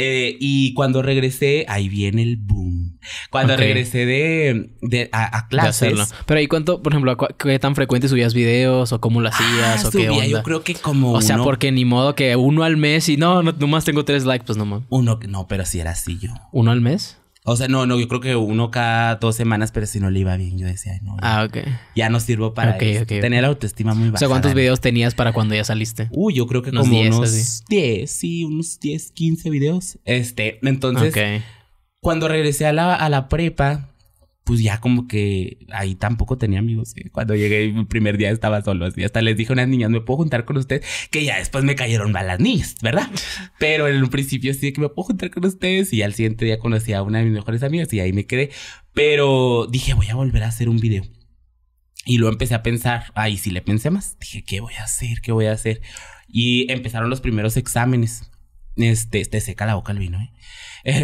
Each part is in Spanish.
Eh, y cuando regresé, ahí viene el boom. Cuando regresé de, de a, clases. Pero ahí cuánto, por ejemplo, qué tan frecuente subías videos o cómo lo ah, hacías o qué onda. Yo creo que como. O sea, porque ni modo que uno al mes y no, no nomás tengo tres likes, pues nomás. Uno, no, pero si era así yo. ¿Uno al mes? O sea, no, no, yo creo que uno cada dos semanas, pero si no le iba bien, yo decía, no. ah, ok. Ya no sirvo para eso. tener la autoestima muy baja. O sea, ¿cuántos videos tenías para cuando ya saliste? Uy, yo creo que unos como unos 10, sí, unos 10, 15 videos. Este, entonces, cuando regresé a la, a la prepa, pues ya como que ahí tampoco tenía amigos. Cuando llegué el primer día estaba solo, así hasta les dije a unas niñas, ¿me puedo juntar con ustedes? Que ya después me cayeron mal las niñas, ¿verdad? Pero en un principio sí que me puedo juntar con ustedes y al siguiente día conocí a una de mis mejores amigas y ahí me quedé. Pero dije, voy a volver a hacer un video. Y lo empecé a pensar, ay, si le pensé más, dije, ¿qué voy a hacer? ¿Qué voy a hacer? Y empezaron los primeros exámenes. Este, seca la boca el vino, ¿eh?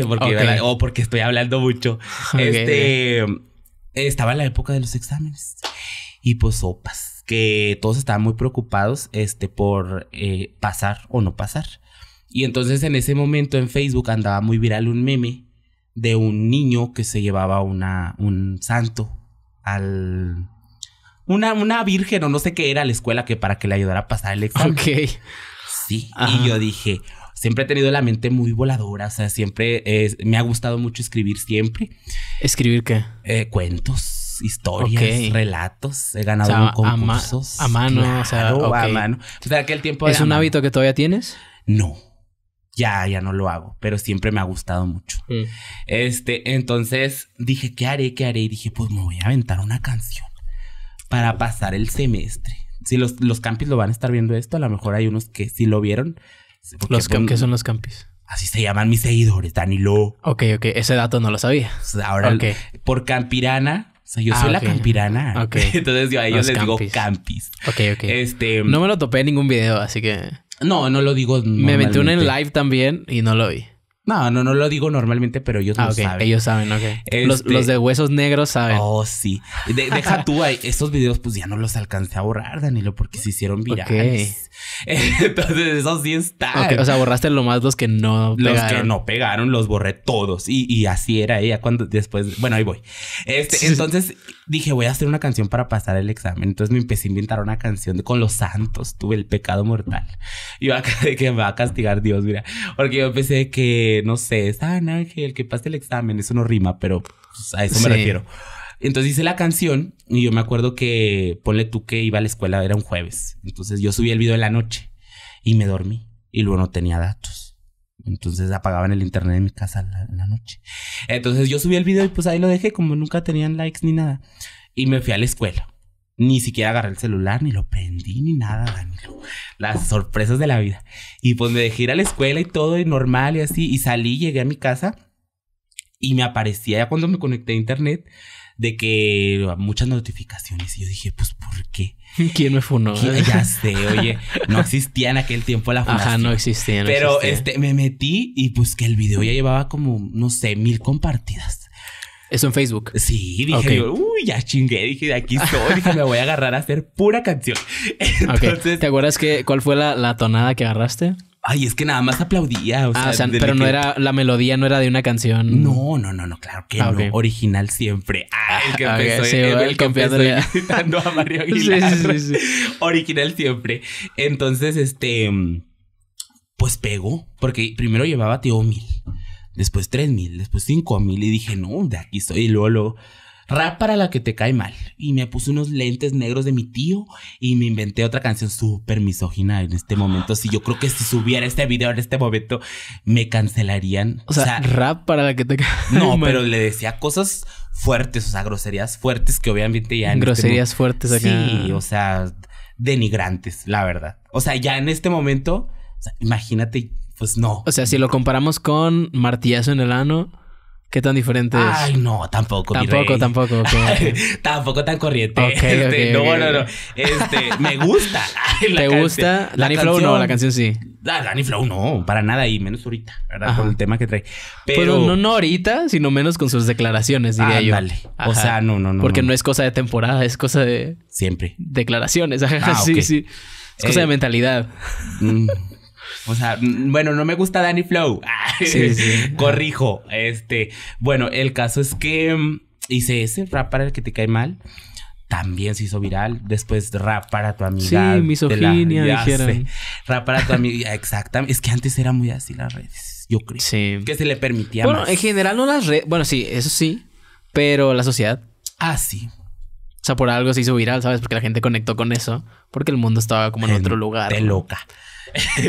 porque porque estoy hablando mucho. Este, estaba en la época de los exámenes. Y pues Opas... que todos estaban muy preocupados este, por eh, pasar o no pasar. Y entonces en ese momento en Facebook andaba muy viral un meme de un niño que se llevaba una, un santo al, una, una, virgen o no sé qué era a la escuela que para que le ayudara a pasar el examen. Ok. Sí. Y yo dije, siempre he tenido la mente muy voladora, o sea, siempre me ha gustado mucho escribir siempre. ¿Escribir qué? Eh, cuentos, historias, relatos. He ganado un A, a mano, o sea, a mano. O sea, aquel tiempo ¿Es un hábito que todavía tienes? No. Ya, ya no lo hago, pero siempre me ha gustado mucho. Mm. Este, entonces dije, ¿qué haré? ¿Qué haré? Y dije, pues me voy a aventar una canción para pasar el semestre si los, los campis lo van a estar viendo esto, a lo mejor hay unos que sí lo vieron, los ¿Qué son los campis? Así se llaman mis seguidores, Danilo. Ok, ok. Ese dato no lo sabía. Ahora, por campirana, yo ah, soy la campirana. Entonces yo a ellos les digo campis. Ok, ok. Este, no me lo topé en ningún video, así que. No, no lo digo. Me metí un en live también y no lo vi. No, no, lo digo normalmente, pero ellos no ah, saben. Ellos saben, ok. Los, de huesos negros saben. Oh, sí. deja tú ahí. Estos videos, pues ya no los alcancé a borrar, Danilo, porque se hicieron virales. Okay. Entonces, eso sí está. o sea, borraste lo más los que no pegaron. Los que no pegaron, los borré todos. Y, así era ella cuando después. Bueno, ahí voy. Este, entonces dije, voy a hacer una canción para pasar el examen. Entonces me empecé a inventar una canción con los santos. Tuve el pecado mortal. Y acá de que me va a castigar Dios, mira. Porque yo empecé que no sé, San ah, Ángel, que pase el examen, eso no rima, pero pues, a eso me refiero. Entonces hice la canción y yo me acuerdo que, ponle tú que iba a la escuela, era un jueves. Entonces yo subí el video en la noche y me dormí y luego no tenía datos. Entonces apagaban el internet en mi casa la, la noche. Entonces yo subí el video y pues ahí lo dejé, como nunca tenían likes ni nada. Y me fui a la escuela. Ni siquiera agarré el celular, ni lo prendí, ni nada, Danilo. Las sorpresas de la vida. Y pues me dejé ir a la escuela y todo, y normal y así. Y salí, llegué a mi casa y me aparecía ya cuando me conecté a internet de que muchas notificaciones. Y yo dije, pues, ¿por qué? ¿Quién me funó? Ya sé, oye, no existía en aquel tiempo la funación. Ajá, no existía. No Pero este, me metí y pues que el video ya llevaba como, no sé, mil compartidas. Eso en Facebook. Sí, dije, uy, ya chingué, dije, de aquí estoy, dije, me voy a agarrar a hacer pura canción. Entonces, ¿Te acuerdas que, cuál fue la, tonada que agarraste? Ay, es que nada más aplaudía. O ah, sea, pero no era, la melodía no era de una canción. No, no, no, no, claro que ah, no. Original siempre. Ah, ah el que empezó, el, a Mario Aguilar. Original siempre. Entonces, este, pues pegó, porque primero llevaba Tío Mil después 3000, después 5000 y dije, no, de aquí soy. Lolo... rap para la que te cae mal. Y me puse unos lentes negros de mi tío y me inventé otra canción súper misógina en este momento. Si yo creo que si subiera este video en este momento, me cancelarían. O, sea, rap para la que te cae No, pero le decía cosas fuertes, o sea, groserías fuertes que obviamente ya... Este groserías fuertes aquí. Sí, o sea, denigrantes, la verdad. O sea, ya en este momento, imagínate pues no. O sea, si lo comparamos con martillazo en el ano, ¿qué tan diferente es? Ay, no, tampoco. Tampoco, tampoco. tampoco tan corriente. Este, no, bueno, no, Este, me gusta. ¿Te gusta? ¿Lani Flow no, la canción sí. Ah, Danny Flow no, para nada ahí... menos ahorita, ¿verdad? Por el tema que trae. Pues Pero... no, no ahorita, sino menos con sus declaraciones, diría yo. Dale. O sea, no, no, no. Porque no. es cosa de temporada, es cosa de. Siempre. Declaraciones. Ah, sí, sí. Es cosa de eh, mentalidad. Mm, o sea, bueno, no me gusta Danny Flow. Corrijo. Este, bueno, el caso es que mm, hice ese rap para el que te cae mal. También se hizo viral. Después rap para tu amiga. Sí, misoginia, dijeron. rap para tu amiga. Exactamente. Es que antes era muy así las redes, yo creo. Que se le permitía bueno, en general no las redes. Bueno, sí, eso sí. Pero la sociedad. Ah, sí. O sea, por algo se hizo viral, ¿sabes? Porque la gente conectó con eso. Porque el mundo estaba como en otro lugar. De loca.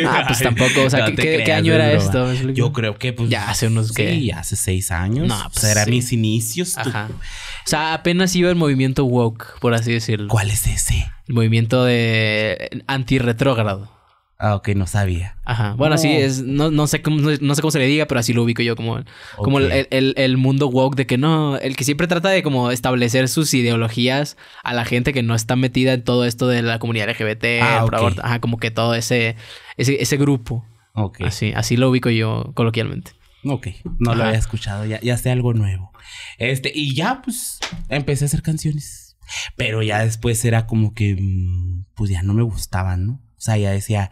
Ah, pues tampoco. O sea, ¿qué, año era esto? Yo creo que pues. Ya hace unos que. Sí, hace seis años. No, pues. O eran mis inicios. Ajá. O sea, apenas iba el movimiento woke, por así decirlo. ¿Cuál es ese? El movimiento de antirretrógrado. Ah, ok, no sabía. Ajá. Bueno, así es. No, sé cómo, no sé cómo se le diga, pero así lo ubico yo, como, como el, mundo woke de que no. El que siempre trata de como establecer sus ideologías a la gente que no está metida en todo esto de la comunidad LGBT, ah, ajá, como que todo ese, ese, ese grupo. Ok. Así, así lo ubico yo coloquialmente. Ok, no lo había escuchado, ya, ya sé algo nuevo. Este, y ya pues empecé a hacer canciones. Pero ya después era como que, mm, pues ya no me gustaban, ¿no? O sea, ya decía,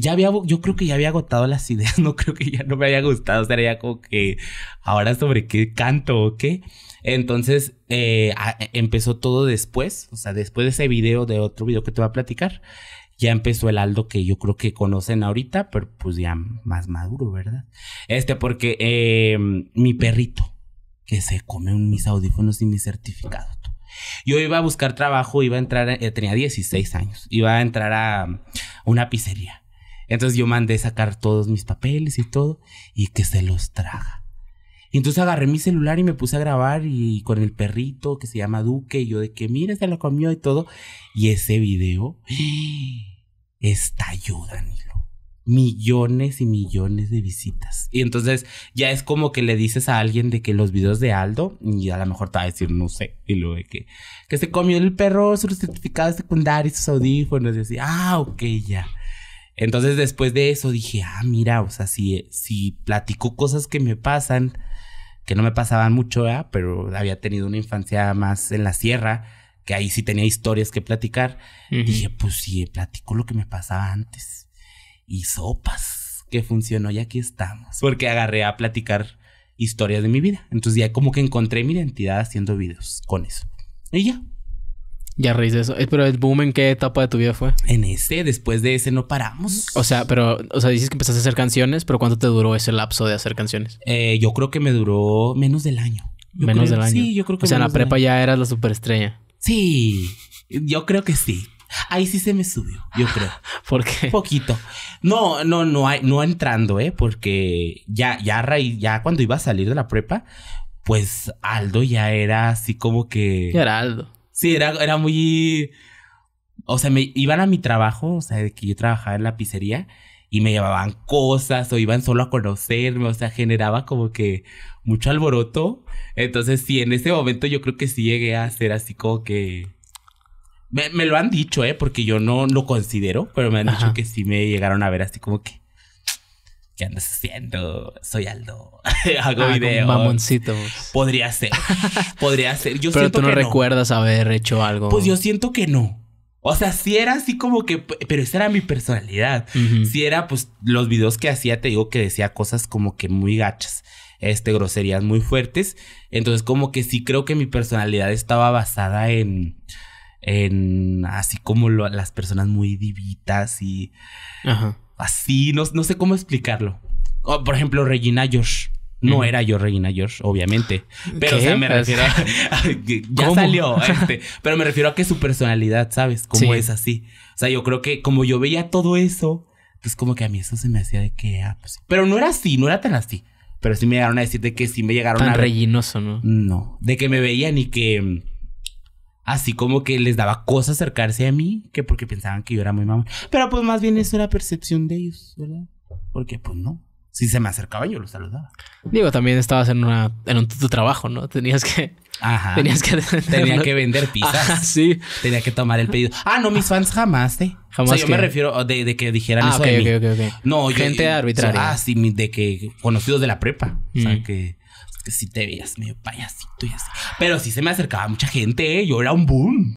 ya había, yo creo que ya había agotado las ideas, no creo que ya no me haya gustado, o sea, ya como que ahora sobre qué canto o qué. Entonces eh, e, empezó todo después, o sea, después de ese video, de otro video que te voy a platicar, ya empezó el Aldo que yo creo que conocen ahorita, pero pues ya más maduro, ¿verdad? Este, porque em, mi perrito que se come mis audífonos y mis certificados. Yo iba a buscar trabajo, iba a entrar, eh, tenía 16 años, iba a entrar a una pizzería. Entonces yo mandé sacar todos mis papeles y todo y que se los traga. Y entonces agarré mi celular y me puse a grabar y con el perrito que se llama Duque y yo de que mira, se lo comió y todo. Y ese video estalló, ayudando millones y millones de visitas. Y entonces ya es como que le dices a alguien de que los videos de Aldo, y a lo mejor te va a decir, no sé, y luego de que, que se comió el perro su certificado secundario y sus audífonos, y así, ah, ok, ya. Entonces después de eso dije, ah, mira, o sea, si, si platico cosas que me pasan, que no me pasaban mucho, ¿eh? pero había tenido una infancia más en la sierra, que ahí sí tenía historias que platicar, dije, pues sí, platico lo que me pasaba antes y sopas que funcionó y aquí estamos. Porque agarré a platicar historias de mi vida. Entonces ya como que encontré mi identidad haciendo videos con eso. Y ya. Ya reís eso. Eh, pero el boom en qué etapa de tu vida fue? En ese, después de ese no paramos. O sea, pero, o sea, dices que empezaste a hacer canciones, pero ¿cuánto te duró ese lapso de hacer canciones? Eh, yo creo que me duró menos del año. menos del año. Sí, yo creo que. O sea, en la prepa ya eras la superestrella. Sí, yo creo que sí. Ahí sí se me subió, yo creo. ¿Por Poquito. No, no, no, no entrando, ¿eh? Porque ya, ya, ya cuando iba a salir de la prepa, pues Aldo ya era así como que... era Aldo. Sí, era, era muy... O sea, me iban a mi trabajo, o sea, de que yo trabajaba en la pizzería y me llevaban cosas o iban solo a conocerme, o sea, generaba como que mucho alboroto. Entonces, sí, en ese momento yo creo que sí llegué a ser así como que me, lo han dicho, ¿eh? Porque yo no lo considero, pero me han dicho que sí me llegaron a ver así como que. ¿Qué andas haciendo? Soy Aldo. Hago ah, videos. Mamoncitos. Podría ser. Podría ser. Yo pero siento tú no recuerdas haber hecho algo. Pues yo siento que no. O sea, si era así como que. Pero esa era mi personalidad. si era, pues, los videos que hacía, te digo que decía cosas como que muy gachas. Este, groserías muy fuertes. Entonces, como que sí creo que mi personalidad estaba basada en en así como las personas muy divitas y así, no, no, sé cómo explicarlo. por ejemplo, Regina George. No era yo Regina George, obviamente. Pero, me pues, refiero a... ya salió. Este, pero me refiero a que su personalidad, ¿sabes? Cómo es así. O sea, yo creo que como yo veía todo eso, pues como que a mí eso se me hacía de que... Ah, pues pero no era así, no era tan así. Pero sí me llegaron a decir de que sí me llegaron tan a... ¿no? No. De que me veían y que así como que les daba cosa acercarse a mí, que porque pensaban que yo era muy mamá. Pero pues más bien eso era percepción de ellos, ¿verdad? Porque pues no. Si se me acercaban, yo los saludaba. Digo, también estabas en una en un, tu trabajo, ¿no? Tenías que Ajá. Tenías que tenía que vender pizzas. sí. Tenía que tomar el pedido. Ah, no, mis fans jamás, ¿eh? Jamás. O yo me refiero de, que dijeran ah, eso de mí. No, gente arbitraria. ah, sí, de que conocidos de la prepa, o sea, mm. que que si te veías medio payasito y así. Pero si se me acercaba mucha gente, ¿eh? yo era un boom.